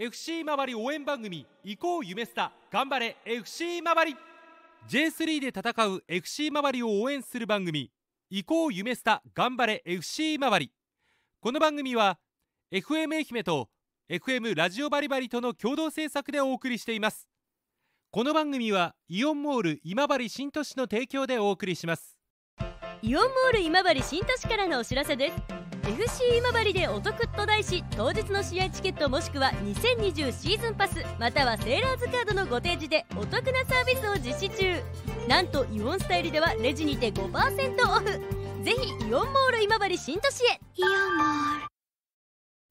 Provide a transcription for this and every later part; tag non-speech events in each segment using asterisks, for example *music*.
FC 周り応援番組行こう夢スタ頑張れ FC 周り J3 で戦う FC 周りを応援する番組行こう夢スタ頑張れ FC 周りこの番組は FM 愛媛と FM ラジオバリバリとの共同制作でお送りしていますこの番組はイオンモール今治新都市の提供でお送りしますイオンモール今治新都市からのお知らせです FC 今治でお得と題し当日の試合チケットもしくは2020シーズンパスまたはセーラーズカードのご提示でお得なサービスを実施中なんとイオンスタイルではレジにて5%オフぜひイオンモール今治新都市へイオンモール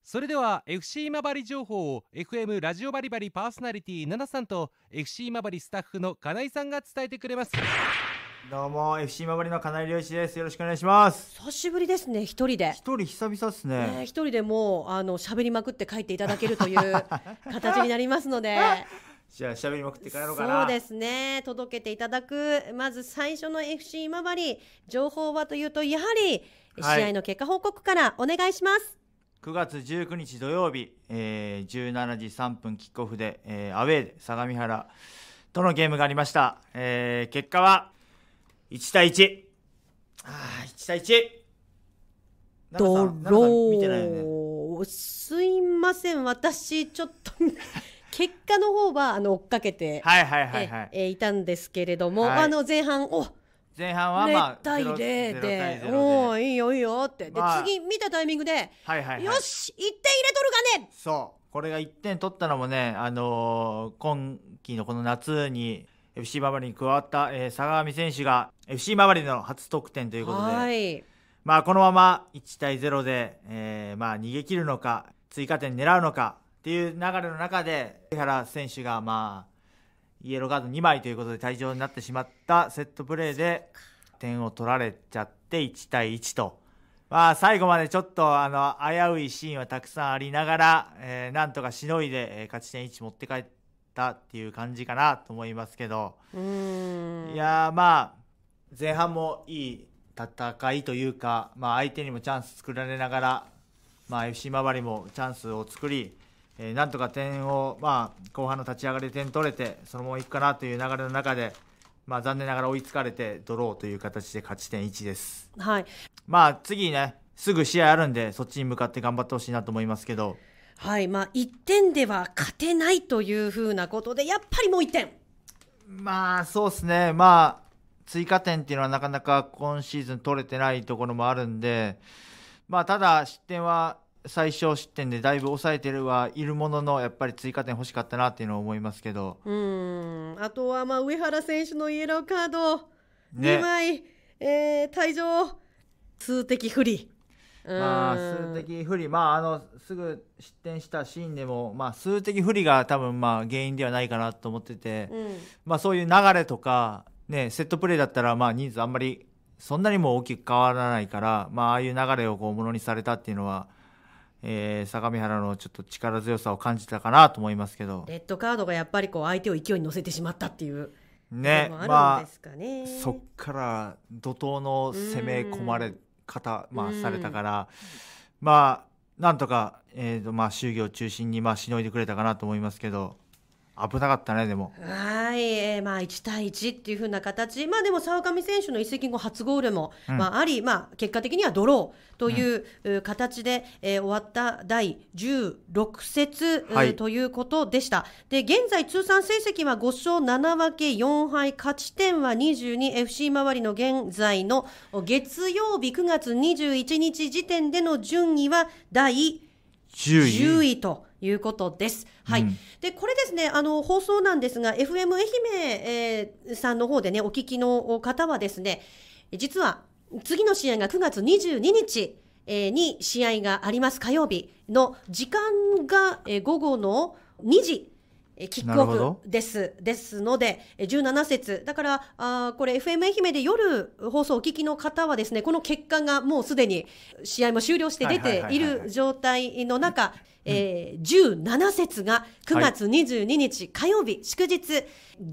それでは FC 今治情報を FM ラジオバリバリパーソナリティ7さんと FC 今治スタッフの金井さんが伝えてくれますどうも FC まわりの金井良一ですよろしくお願いします久しぶりですね一人で一人久々っすねね一人でもうあの喋りまくって書いていただけるという *laughs* 形になりますので *laughs* じゃあ喋りまくって帰ろうかなそうですね届けていただくまず最初の FC 今治情報はというとやはり試合の結果報告からお願いします、はい、9月19日土曜日、えー、17時3分キックオフで、えー、アウェーで相模原とのゲームがありました、えー、結果は1対1。ああ、1対 1! ドロー、すいません私ちょっと *laughs* 結果の方はあの追っかけてはいはいはい、はい、えいたんですけれども、はい、あの前半お前半はまあ0対0で0 0でおいいよいいよって、まあ、で次見たタイミングで、はいはい、はい、よし1点入れとるがねそうこれが1点取ったのもねあのー、今季のこの夏に FC ババリに加わった、えー、川美選手が FC ババリの初得点ということで、まあ、このまま1対0で、えーまあ、逃げ切るのか追加点狙うのかという流れの中で上原選手が、まあ、イエローカード2枚ということで退場になってしまったセットプレーで点を取られちゃって1対1と。まあ、最後までちょっとあの危ういシーンはたくさんありながら、えー、なんとかしのいで、えー、勝ち点1持って帰っったっていう感じかなと思いますけどいやまあ前半もいい戦いというか、まあ、相手にもチャンス作られながら、まあ、FC 周りもチャンスを作り、えー、なんとか点を、まあ、後半の立ち上がりで点取れてそのままいくかなという流れの中で、まあ、残念ながら追いつかれてドローという形で勝ち点1です。はいまあ、次ねすぐ試合あるんでそっちに向かって頑張ってほしいなと思いますけど。はい、まあ、1点では勝てないというふうなことで、やっぱりもう1点。まあ、そうですね、まあ、追加点っていうのはなかなか今シーズン取れてないところもあるんで、まあ、ただ、失点は最小失点でだいぶ抑えてるはいるもののやっぱり追加点欲しかったなっていうのは思いますけどうんあとはまあ上原選手のイエローカード2枚、ねえー、退場、数的不利。まあ、数的不利、まあ、あのすぐ失点したシーンでも、まあ、数的不利が多分まあ原因ではないかなと思ってて、うん、まあ、そういう流れとか、ね、セットプレーだったらまあ人数あんまりそんなにも大きく変わらないから、まあ、あいう流れをこうものにされたっていうのは。えー、相模原のちょっと力強さを感じたかなと思いますけどレッドカードがやっぱりこう相手を勢いに乗せてしまったっていうね、ね、まあそっから怒涛の攻め込まれ方、まあ、されたから、まあなんとか、えーとまあ、就業中心に、まあ、しのいでくれたかなと思いますけど。危なかったねでもはい、えー、まあ1対1っていうふうな形まあでも沢上選手の移籍後初ゴールも、うん、まあ、ありまあ結果的にはドローという形で、えー、終わった第16節、はい、ということでしたで現在通算成績は5勝7分け4敗勝ち点は 22FC 周りの現在の月曜日9月21日時点での順位は第10位 ,10 位と。いうことです。はい。うん、で、これですね、あの、放送なんですが、FM 愛媛、えー、さんの方でね、お聞きの方はですね、実は、次の試合が9月22日、えー、に試合があります、火曜日の時間が、えー、午後の2時。キックオフです。ですので、17節。だから、あこれ FM 愛媛で夜放送お聞きの方はですね、この結果がもうすでに試合も終了して出ている状態の中、え17節が9月22日火曜日、祝日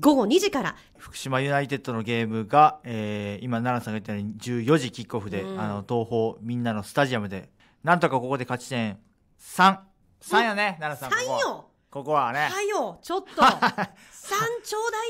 午後2時から、はい、福島ユナイテッドのゲームが、えー、今奈良さんが言ったように14時キックオフで、うん、あの東宝みんなのスタジアムでなんとかここで勝ち点33やね、奈良さんここ3よここはね。はよ、ちょっと。*laughs* 三ちょうだい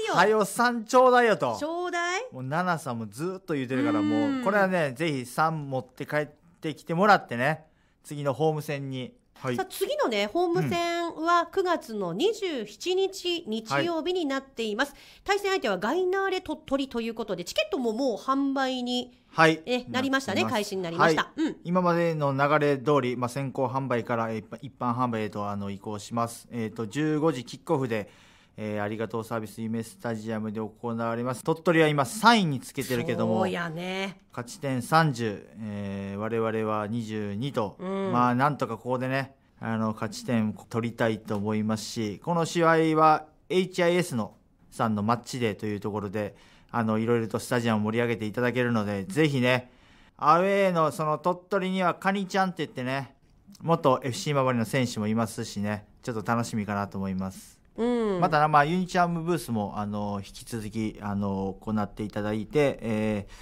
よ。はよ、三ちょうだいよと。ちょうだいもう、ななさんもずっと言ってるから、もう、これはね、ぜひ三持って帰ってきてもらってね、次のホーム戦にはい、さあ次のねホーム戦は9月の27日、日曜日になっています、はい、対戦相手はガイナーレ鳥取ということでチケットももう販売にはい、えなりましたね開始になりました、はいうん、今までの流れ通り、まあ、先行販売から一般販売へとあの移行します、えーと、と15時キックオフで、えー、ありがとうサービス夢スタジアムで行われます鳥取は今3位につけてるけども、ね、勝ち点30、えー、我々は22と、うん、まあなんとかここでねあの勝ち点取りたいと思いますしこの試合は HIS のさんのマッチデーというところであのいろいろとスタジアムを盛り上げていただけるのでぜひねアウェーのその鳥取にはカニちゃんって言ってね元 FC 周りの選手もいますしねちょっと楽しみかなと思います。うん、また、まあ、ユニチャームブースもあの引き続きあの行っていただいて、えー、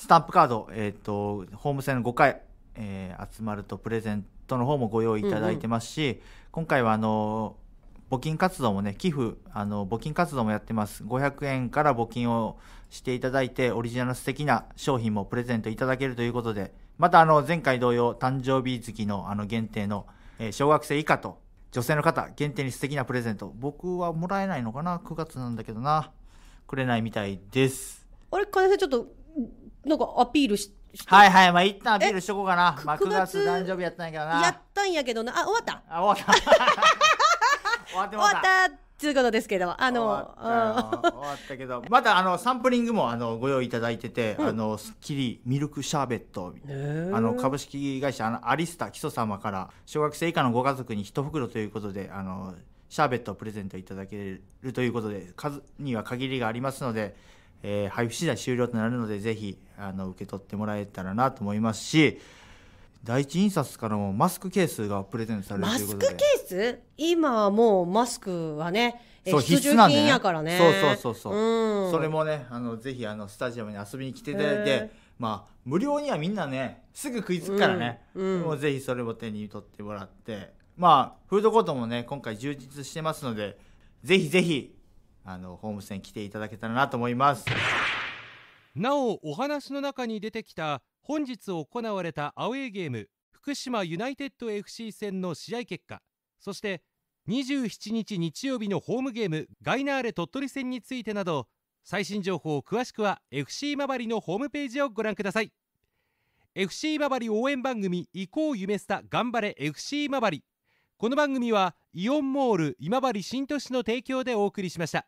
スタンプカード、えーと、とホーム戦5回、えー、集まるとプレゼントの方もご用意いただいてますし、うんうん、今回はあの募金活動もね寄付あの募金活動もやってます500円から募金をしていただいてオリジナル素敵な商品もプレゼントいただけるということでまたあの前回同様誕生日月のあの限定の、えー、小学生以下と女性の方限定に素敵なプレゼント僕はもらえないのかな9月なんだけどなくれないみたいですあれ金井さんちょっとなんかアピールしはいはいまあ一旦アピールしとこうかな、まあ、9月誕生日やったんやけどなやったんやけどなあ終わったあ *laughs* 終わった終わって終わった *laughs* ということですけどあの、終わったけど、またあの、サンプリングもあの、ご用意いただいてて、うん、あの、スッキリミルクシャーベット、あの、株式会社あのアリスタ基礎様から、小学生以下のご家族に一袋ということで、あの、シャーベットをプレゼントいただけるということで、数には限りがありますので、えー、配布次第終了となるので、ぜひ、あの、受け取ってもらえたらなと思いますし、第一印刷からもマスクケースがプレゼントされるマというスクケース今はもうマスクはねえそう必需品やからねそうそうそうそううん、それもねあのぜひあのスタジアムに遊びに来ていただいてまあ無料にはみんなねすぐ食いつくからね、うんうんもうぜひそれも手に取ってもらってまあフードコートもね今回充実してますのでぜひぜひあのホームセン来ていただけたらなと思いますなおお話の中に出てきた本日行われたアウェーゲーム福島ユナイテッド FC 戦の試合結果そして27日日曜日のホームゲームガイナーレ鳥取戦についてなど最新情報詳しくは FC まばりのホームページをご覧ください FC まばり応援番組「移行夢スタ頑張れ FC まばり」この番組はイオンモール今治新都市の提供でお送りしました。